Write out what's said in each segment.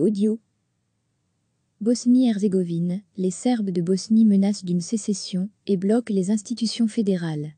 Audio. Bosnie-Herzégovine, les Serbes de Bosnie menacent d'une sécession et bloquent les institutions fédérales.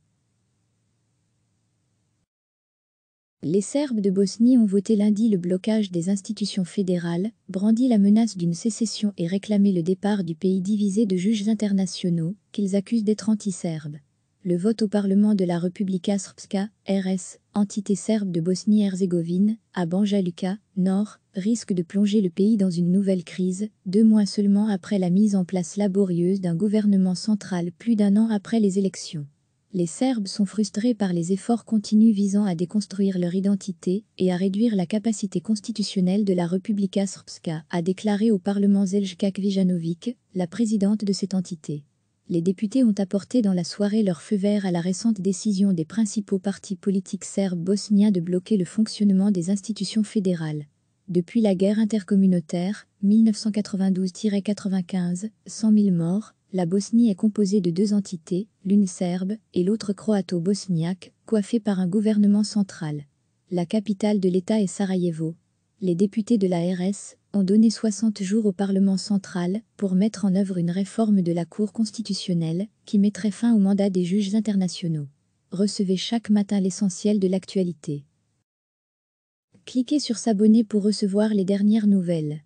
Les Serbes de Bosnie ont voté lundi le blocage des institutions fédérales, brandi la menace d'une sécession et réclamé le départ du pays divisé de juges internationaux qu'ils accusent d'être anti-serbes le vote au Parlement de la Republika Srpska, RS, entité serbe de Bosnie-Herzégovine, à Banja Luka, nord, risque de plonger le pays dans une nouvelle crise, deux mois seulement après la mise en place laborieuse d'un gouvernement central plus d'un an après les élections. Les Serbes sont frustrés par les efforts continus visant à déconstruire leur identité et à réduire la capacité constitutionnelle de la Republika Srpska, a déclaré au Parlement Zeljka Kvijanovic, la présidente de cette entité les députés ont apporté dans la soirée leur feu vert à la récente décision des principaux partis politiques serbes bosniens de bloquer le fonctionnement des institutions fédérales. Depuis la guerre intercommunautaire, 1992-95, 100 000 morts, la Bosnie est composée de deux entités, l'une serbe et l'autre croato-bosniaque, coiffée par un gouvernement central. La capitale de l'État est Sarajevo les députés de la ont donné 60 jours au Parlement central pour mettre en œuvre une réforme de la Cour constitutionnelle qui mettrait fin au mandat des juges internationaux. Recevez chaque matin l'essentiel de l'actualité. Cliquez sur S'abonner pour recevoir les dernières nouvelles.